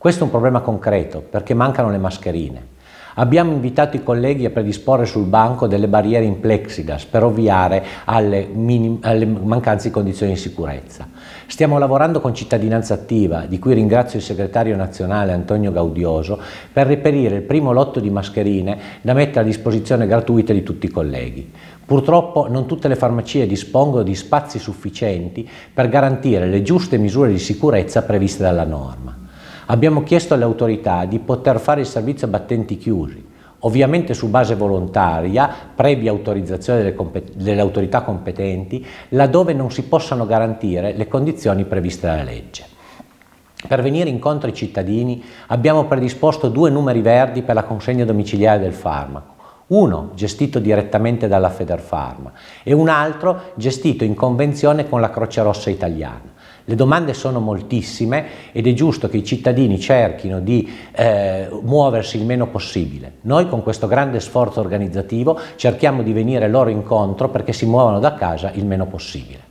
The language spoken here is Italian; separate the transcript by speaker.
Speaker 1: Questo è un problema concreto perché mancano le mascherine. Abbiamo invitato i colleghi a predisporre sul banco delle barriere in plexiglas per ovviare alle, alle mancanze di condizioni di sicurezza. Stiamo lavorando con cittadinanza attiva, di cui ringrazio il segretario nazionale Antonio Gaudioso, per reperire il primo lotto di mascherine da mettere a disposizione gratuite di tutti i colleghi. Purtroppo non tutte le farmacie dispongono di spazi sufficienti per garantire le giuste misure di sicurezza previste dalla norma. Abbiamo chiesto alle autorità di poter fare il servizio a battenti chiusi, ovviamente su base volontaria, previa autorizzazione delle, autorità competenti, laddove non si possano garantire le condizioni previste dalla legge. Per venire incontro ai cittadini abbiamo predisposto due numeri verdi per la consegna domiciliare del farmaco uno gestito direttamente dalla Federfarma e un altro gestito in convenzione con la Croce Rossa italiana. Le domande sono moltissime ed è giusto che i cittadini cerchino di eh, muoversi il meno possibile. Noi con questo grande sforzo organizzativo cerchiamo di venire loro incontro perché si muovano da casa il meno possibile.